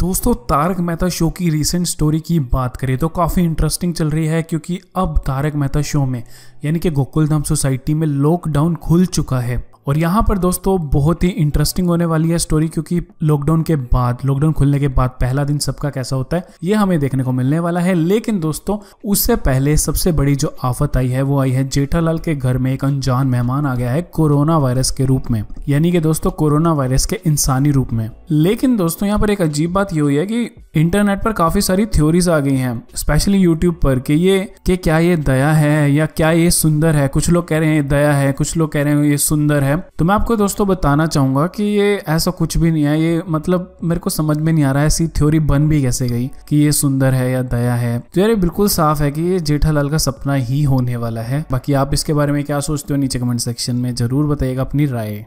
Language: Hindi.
दोस्तों तारक मेहता शो की रीसेंट स्टोरी की बात करें तो काफ़ी इंटरेस्टिंग चल रही है क्योंकि अब तारक मेहता शो में यानी कि गोकुल धाम सोसाइटी में लॉकडाउन खुल चुका है और यहाँ पर दोस्तों बहुत ही इंटरेस्टिंग होने वाली है स्टोरी क्योंकि लॉकडाउन के बाद लॉकडाउन खुलने के बाद पहला दिन सबका कैसा होता है ये हमें देखने को मिलने वाला है लेकिन दोस्तों उससे पहले सबसे बड़ी जो आफत आई है वो आई है जेठालाल के घर में एक अनजान मेहमान आ गया है कोरोना वायरस के रूप में यानी कि दोस्तों कोरोना वायरस के इंसानी रूप में लेकिन दोस्तों यहाँ पर एक अजीब बात ये हुई है कि इंटरनेट पर काफी सारी थ्योरीज आ गई हैं स्पेशली यूट्यूब पर कि ये कि क्या ये दया है या क्या ये सुंदर है कुछ लोग कह रहे हैं दया है कुछ लोग कह रहे हैं ये सुंदर है है तो मैं आपको दोस्तों बताना चाहूंगा कि ये ऐसा कुछ भी नहीं है ये मतलब मेरे को समझ में नहीं आ रहा है ऐसी थ्योरी बन भी कैसे गई कि ये सुंदर है या दया है तो यार ये बिल्कुल साफ है कि ये जेठालाल का सपना ही होने वाला है बाकी आप इसके बारे में क्या सोचते हो नीचे कमेंट सेक्शन में जरूर बताइएगा अपनी राय